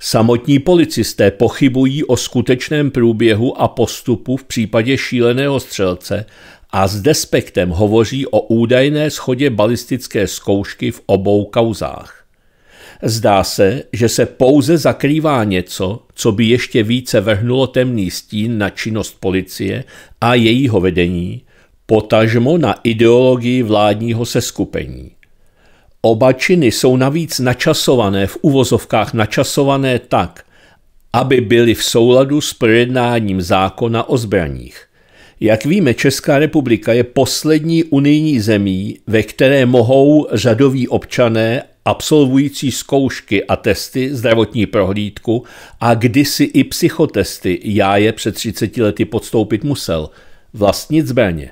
Samotní policisté pochybují o skutečném průběhu a postupu v případě šíleného střelce a s despektem hovoří o údajné schodě balistické zkoušky v obou kauzách. Zdá se, že se pouze zakrývá něco, co by ještě více vrhnulo temný stín na činnost policie a jejího vedení, potažmo na ideologii vládního seskupení. Oba činy jsou navíc načasované v uvozovkách načasované tak, aby byly v souladu s projednáním zákona o zbraních. Jak víme, Česká republika je poslední unijní zemí, ve které mohou řadoví občané absolvující zkoušky a testy, zdravotní prohlídku a kdysi i psychotesty, já je před 30 lety podstoupit musel, vlastnit zbraně.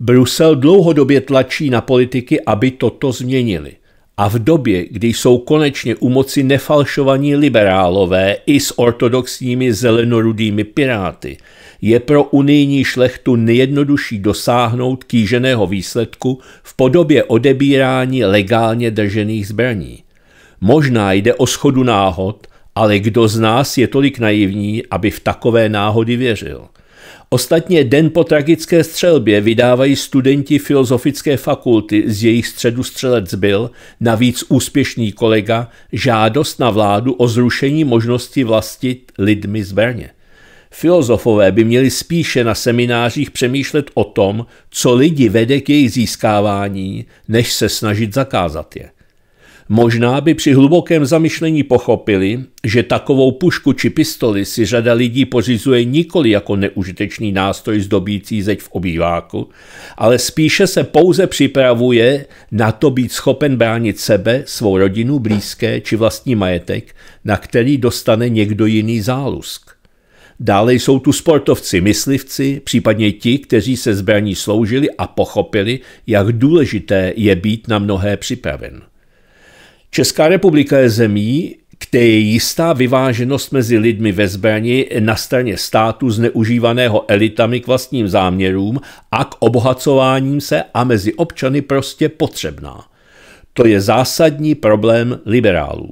Brusel dlouhodobě tlačí na politiky, aby toto změnili – a v době, kdy jsou konečně u moci nefalšovaní liberálové i s ortodoxními zelenorudými piráty, je pro unijní šlechtu nejjednodušší dosáhnout kýženého výsledku v podobě odebírání legálně držených zbraní. Možná jde o schodu náhod, ale kdo z nás je tolik naivní, aby v takové náhody věřil? Ostatně den po tragické střelbě vydávají studenti Filozofické fakulty, z jejich středu střelec byl, navíc úspěšný kolega, žádost na vládu o zrušení možnosti vlastit lidmi z Berně. Filozofové by měli spíše na seminářích přemýšlet o tom, co lidi vede k jejich získávání, než se snažit zakázat je. Možná by při hlubokém zamyšlení pochopili, že takovou pušku či pistoli si řada lidí pořizuje nikoli jako neužitečný nástroj zdobící zeď v obýváku, ale spíše se pouze připravuje na to být schopen bránit sebe, svou rodinu, blízké či vlastní majetek, na který dostane někdo jiný zálusk. Dále jsou tu sportovci, myslivci, případně ti, kteří se zbraní sloužili a pochopili, jak důležité je být na mnohé připraven. Česká republika je zemí, kde je jistá vyváženost mezi lidmi ve zbrani na straně státu zneužívaného elitami k vlastním záměrům a k obohacováním se a mezi občany prostě potřebná. To je zásadní problém liberálů.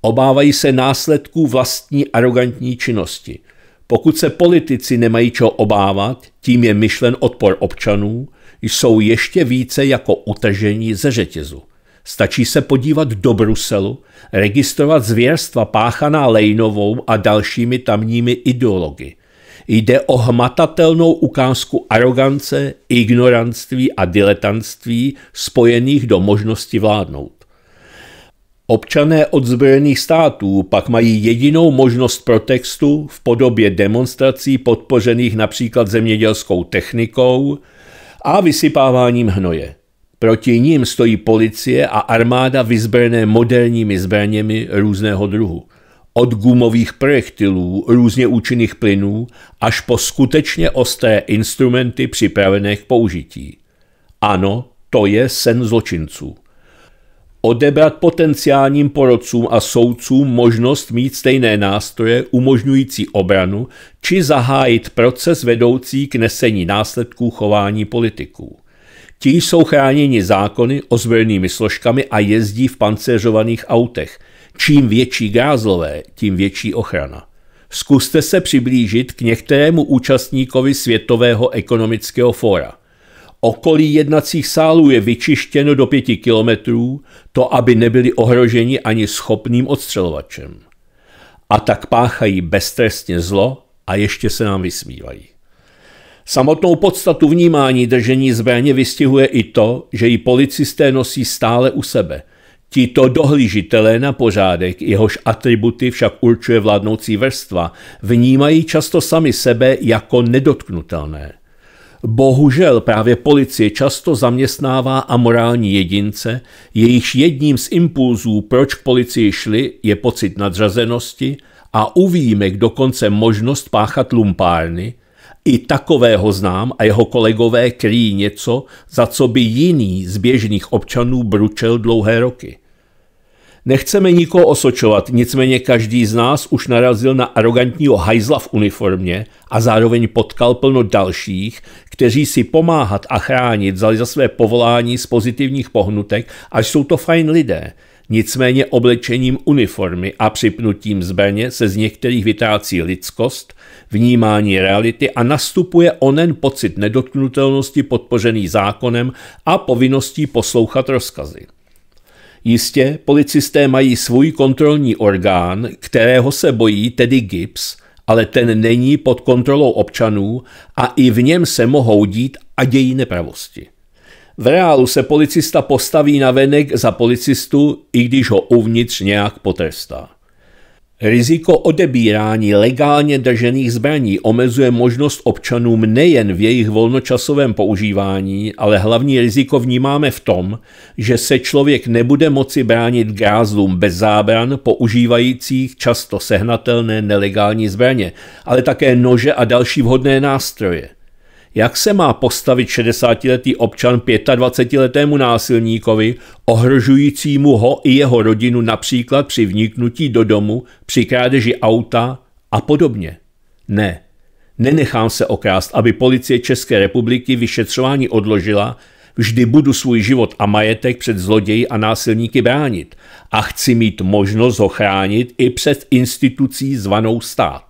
Obávají se následků vlastní arrogantní činnosti. Pokud se politici nemají čo obávat, tím je myšlen odpor občanů, jsou ještě více jako utržení ze řetězu – Stačí se podívat do Bruselu, registrovat zvěrstva páchaná Lejnovou a dalšími tamními ideology. Jde o hmatatelnou ukázku arogance, ignoranství a diletantství spojených do možnosti vládnout. Občané odzbrojených států pak mají jedinou možnost protextu v podobě demonstrací podpořených například zemědělskou technikou a vysypáváním hnoje. Proti ním stojí policie a armáda vyzbrojené moderními zbraněmi různého druhu. Od gumových projektilů, různě účinných plynů, až po skutečně ostré instrumenty připravené k použití. Ano, to je sen zločinců. Odebrat potenciálním porodcům a soudcům možnost mít stejné nástroje umožňující obranu či zahájit proces vedoucí k nesení následků chování politiků. Ti jsou chráněni zákony, ozbrojenými složkami a jezdí v pancéřovaných autech. Čím větší gázlové, tím větší ochrana. Zkuste se přiblížit k některému účastníkovi Světového ekonomického fóra. Okolí jednacích sálů je vyčištěno do pěti kilometrů, to aby nebyli ohroženi ani schopným odstřelovačem. A tak páchají beztrestně zlo a ještě se nám vysmívají. Samotnou podstatu vnímání držení zbraně vystihuje i to, že ji policisté nosí stále u sebe. Tito dohlížitelé na pořádek, jehož atributy však určuje vládnoucí vrstva, vnímají často sami sebe jako nedotknutelné. Bohužel právě policie často zaměstnává amorální jedince, jejichž jedním z impulzů, proč k policii šli, je pocit nadřazenosti a u výjimek dokonce možnost páchat lumpárny – i takového znám a jeho kolegové kryjí něco, za co by jiný z běžných občanů bručel dlouhé roky. Nechceme nikoho osočovat, nicméně každý z nás už narazil na arrogantního hajzla v uniformě a zároveň potkal plno dalších, kteří si pomáhat a chránit vzali za své povolání z pozitivních pohnutek, až jsou to fajn lidé – Nicméně oblečením uniformy a připnutím zbraně se z některých vytrácí lidskost, vnímání reality a nastupuje onen pocit nedotknutelnosti podpořený zákonem a povinností poslouchat rozkazy. Jistě, policisté mají svůj kontrolní orgán, kterého se bojí, tedy GIPS, ale ten není pod kontrolou občanů a i v něm se mohou dít a dějí nepravosti. V reálu se policista postaví na venek za policistu, i když ho uvnitř nějak potrestá. Riziko odebírání legálně držených zbraní omezuje možnost občanům nejen v jejich volnočasovém používání, ale hlavní riziko vnímáme v tom, že se člověk nebude moci bránit grázlům bez zábran používajících často sehnatelné nelegální zbraně, ale také nože a další vhodné nástroje. Jak se má postavit 60-letý občan 25-letému násilníkovi, ohrožujícímu ho i jeho rodinu například při vniknutí do domu, při krádeži auta a podobně? Ne, nenechám se okrást, aby policie České republiky vyšetřování odložila, vždy budu svůj život a majetek před zloději a násilníky bránit a chci mít možnost ho chránit i před institucí zvanou stát.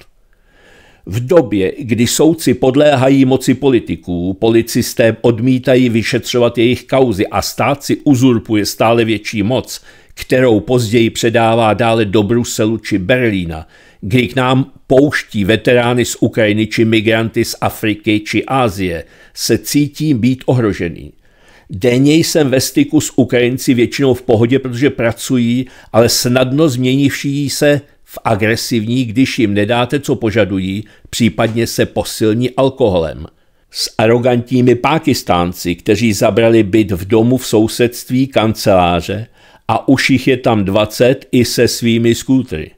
V době, kdy soudci podléhají moci politiků, policisté odmítají vyšetřovat jejich kauzy a stát si uzurpuje stále větší moc, kterou později předává dále do Bruselu či Berlína, kdy k nám pouští veterány z Ukrajiny či migranty z Afriky či Ázie, se cítím být ohrožený. Denně jsem ve styku s Ukrajinci většinou v pohodě, protože pracují, ale snadno změnivší se v agresivní, když jim nedáte, co požadují, případně se posilní alkoholem. S arrogantními Pákistánci, kteří zabrali byt v domu v sousedství kanceláře a už jich je tam 20 i se svými skútry.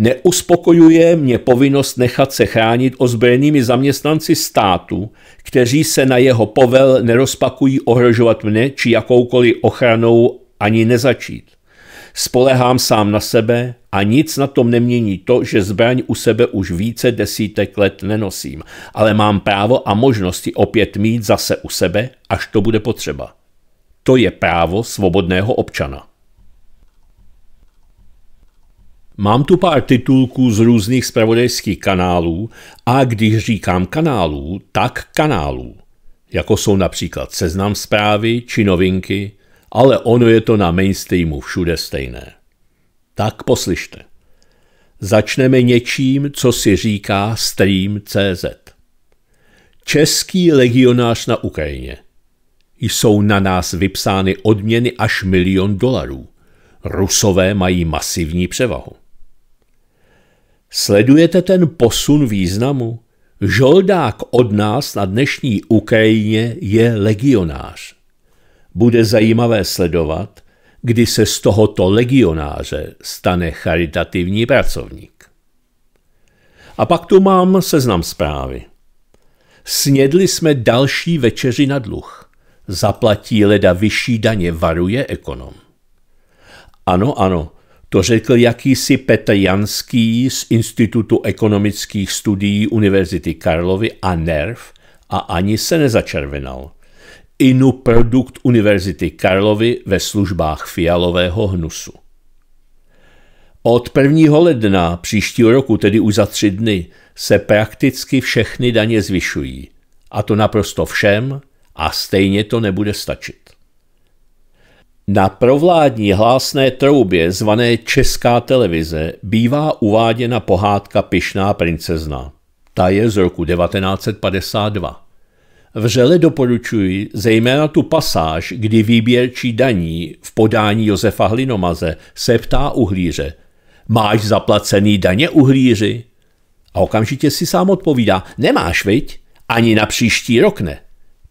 Neuspokojuje mě povinnost nechat se chránit ozbrojenými zaměstnanci státu, kteří se na jeho povel nerozpakují ohrožovat mne či jakoukoliv ochranou ani nezačít. Spolehám sám na sebe a nic na tom nemění to, že zbraň u sebe už více desítek let nenosím, ale mám právo a možnosti opět mít zase u sebe, až to bude potřeba. To je právo svobodného občana. Mám tu pár titulků z různých spravodajských kanálů a když říkám kanálů, tak kanálů, jako jsou například Seznam zprávy či novinky, ale ono je to na mainstreamu všude stejné. Tak poslyšte. Začneme něčím, co si říká Stream.cz. Český legionář na Ukrajině. Jsou na nás vypsány odměny až milion dolarů. Rusové mají masivní převahu. Sledujete ten posun významu? Žoldák od nás na dnešní Ukrajině je legionář. Bude zajímavé sledovat, kdy se z tohoto legionáře stane charitativní pracovník. A pak tu mám seznam zprávy. Snědli jsme další večeři na dluh. Zaplatí leda vyšší daně, varuje ekonom. Ano, ano, to řekl jakýsi Petr Janský z Institutu ekonomických studií Univerzity Karlovy a NERV a ani se nezačervenal. Inu Produkt Univerzity Karlovy ve službách fialového hnusu. Od 1. ledna příštího roku, tedy už za tři dny, se prakticky všechny daně zvyšují. A to naprosto všem a stejně to nebude stačit. Na provládní hlásné troubě zvané Česká televize bývá uváděna pohádka Pišná princezna. Ta je z roku 1952. Vřele doporučuji zejména tu pasáž, kdy výběrčí daní v podání Josefa Hlinomaze se ptá uhlíře. Máš zaplacený daně uhlíři? A okamžitě si sám odpovídá, nemáš, viď? Ani na příští rok ne.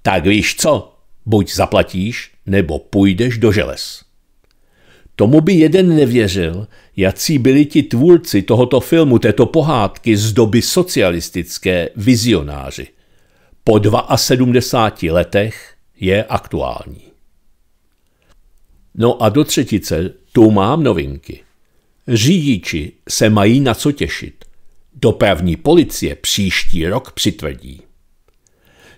Tak víš co, buď zaplatíš, nebo půjdeš do želez. Tomu by jeden nevěřil, jací byli ti tvůrci tohoto filmu, této pohádky z doby socialistické vizionáři po 72 letech je aktuální. No a do třetice tu mám novinky. Řidiči se mají na co těšit. Dopravní policie příští rok přitvrdí.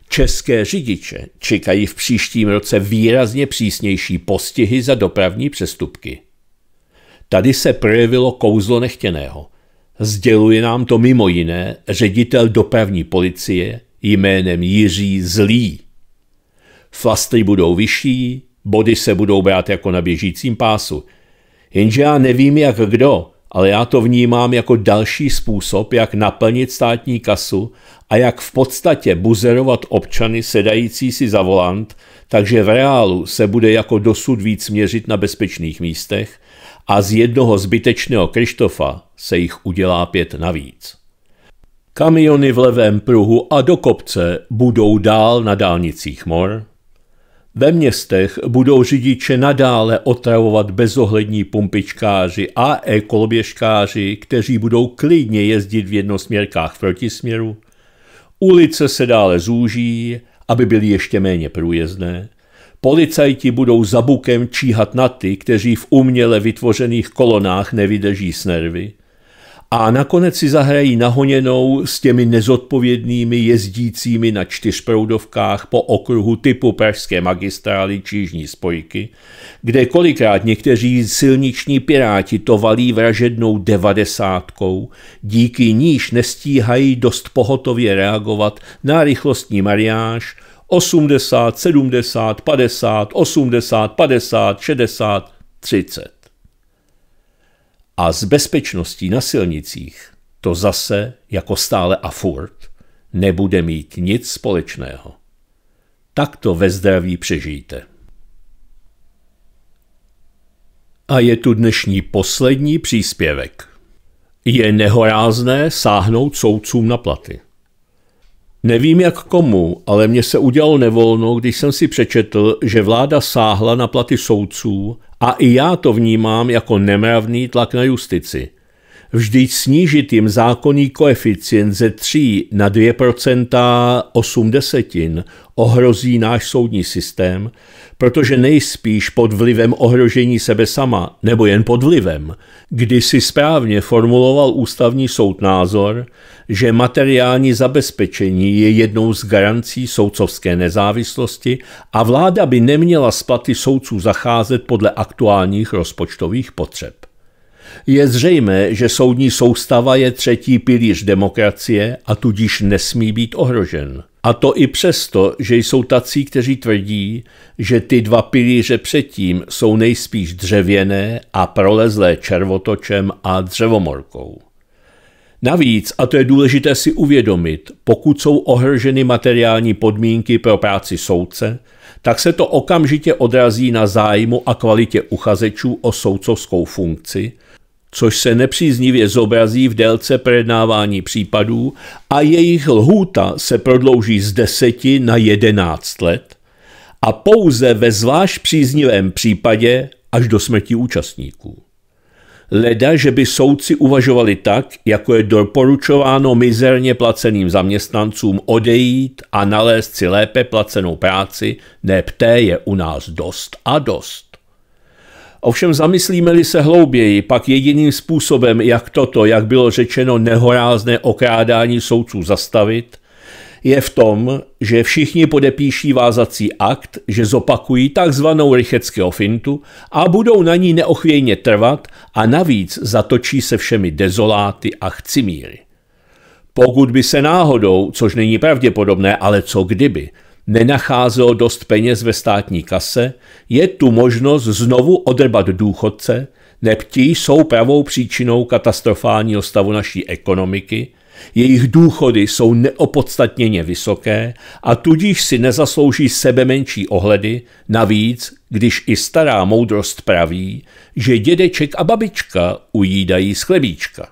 České řidiče čekají v příštím roce výrazně přísnější postihy za dopravní přestupky. Tady se projevilo kouzlo nechtěného. Sděluje nám to mimo jiné ředitel dopravní policie jménem Jiří Zlý. Flastry budou vyšší, body se budou brát jako na běžícím pásu. Jenže já nevím jak kdo, ale já to vnímám jako další způsob, jak naplnit státní kasu a jak v podstatě buzerovat občany sedající si za volant, takže v reálu se bude jako dosud víc měřit na bezpečných místech a z jednoho zbytečného Krištofa se jich udělá pět navíc. Kamiony v levém pruhu a do kopce budou dál na dálnicích mor. Ve městech budou řidiče nadále otravovat bezohlední pumpičkáři a e-koloběžkáři, kteří budou klidně jezdit v jednosměrkách v protisměru. Ulice se dále zúží, aby byly ještě méně průjezdné. Policajti budou za bukem číhat na ty, kteří v uměle vytvořených kolonách nevydrží s nervy a nakonec si zahrají nahoněnou s těmi nezodpovědnými jezdícími na čtyřproudovkách po okruhu typu Pražské magistrály či Jižní spojky, kde kolikrát někteří silniční piráti to valí vražednou devadesátkou, díky níž nestíhají dost pohotově reagovat na rychlostní mariáž 80, 70, 50, 80, 50, 60, 30. A s bezpečností na silnicích to zase, jako stále a furt, nebude mít nic společného. Tak to ve zdraví přežijte. A je tu dnešní poslední příspěvek. Je nehorázné sáhnout soudcům na platy. Nevím jak komu, ale mně se udělalo nevolno, když jsem si přečetl, že vláda sáhla na platy soudců a i já to vnímám jako nemravný tlak na justici. Vždyť snížit jim zákonný koeficient ze 3 na 2 8 desetin ohrozí náš soudní systém, protože nejspíš pod vlivem ohrožení sebe sama, nebo jen pod vlivem, kdy si správně formuloval ústavní soud názor, že materiální zabezpečení je jednou z garancí soudcovské nezávislosti a vláda by neměla s platy soudců zacházet podle aktuálních rozpočtových potřeb. Je zřejmé, že soudní soustava je třetí pilíř demokracie a tudíž nesmí být ohrožen. A to i přesto, že jsou tací, kteří tvrdí, že ty dva pilíře předtím jsou nejspíš dřevěné a prolezlé červotočem a dřevomorkou. Navíc, a to je důležité si uvědomit, pokud jsou ohroženy materiální podmínky pro práci soudce, tak se to okamžitě odrazí na zájmu a kvalitě uchazečů o soudcovskou funkci – což se nepříznivě zobrazí v délce projednávání případů a jejich lhůta se prodlouží z 10 na 11 let a pouze ve zvlášť příznivém případě až do smrti účastníků. Leda, že by soudci uvažovali tak, jako je doporučováno mizerně placeným zaměstnancům odejít a nalézt si lépe placenou práci, neb té je u nás dost a dost. Ovšem zamyslíme-li se hlouběji, pak jediným způsobem, jak toto, jak bylo řečeno, nehorázné okrádání soudců zastavit, je v tom, že všichni podepíší vázací akt, že zopakují takzvanou rycheckého fintu a budou na ní neochvějně trvat a navíc zatočí se všemi dezoláty a chcimíry. Pokud by se náhodou, což není pravděpodobné, ale co kdyby, nenacházelo dost peněz ve státní kase, je tu možnost znovu odrbat důchodce, neb jsou pravou příčinou katastrofálního stavu naší ekonomiky, jejich důchody jsou neopodstatněně vysoké a tudíž si nezaslouží sebe menší ohledy, navíc, když i stará moudrost praví, že dědeček a babička ujídají z chlebíčka.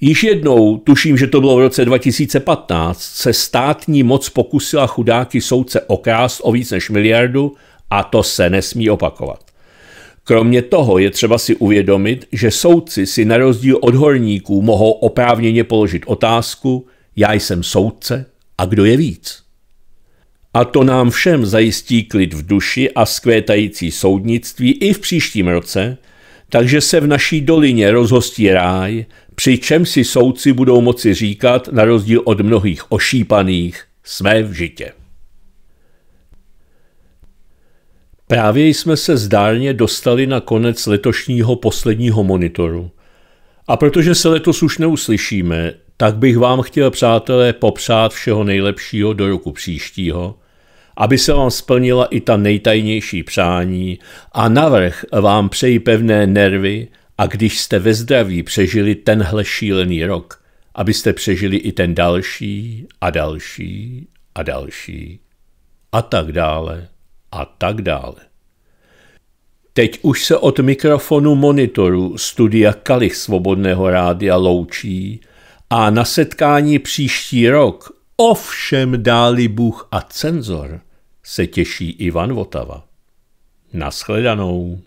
Již jednou, tuším, že to bylo v roce 2015, se státní moc pokusila chudáky soudce okrást o víc než miliardu a to se nesmí opakovat. Kromě toho je třeba si uvědomit, že soudci si na rozdíl od horníků mohou oprávněně položit otázku, já jsem soudce a kdo je víc. A to nám všem zajistí klid v duši a skvětající soudnictví i v příštím roce, takže se v naší dolině rozhostí ráj, přičem si soudci budou moci říkat, na rozdíl od mnohých ošípaných, jsme v žitě. Právě jsme se zdárně dostali na konec letošního posledního monitoru. A protože se letos už neuslyšíme, tak bych vám chtěl, přátelé, popřát všeho nejlepšího do roku příštího, aby se vám splnila i ta nejtajnější přání a navrh vám přeji pevné nervy a když jste ve zdraví přežili tenhle šílený rok, abyste přežili i ten další a další a další a tak dále a tak dále. Teď už se od mikrofonu monitoru studia Kalich Svobodného rádia loučí a na setkání příští rok, ovšem dáli Bůh a cenzor, se těší Ivan Votava. Naschledanou.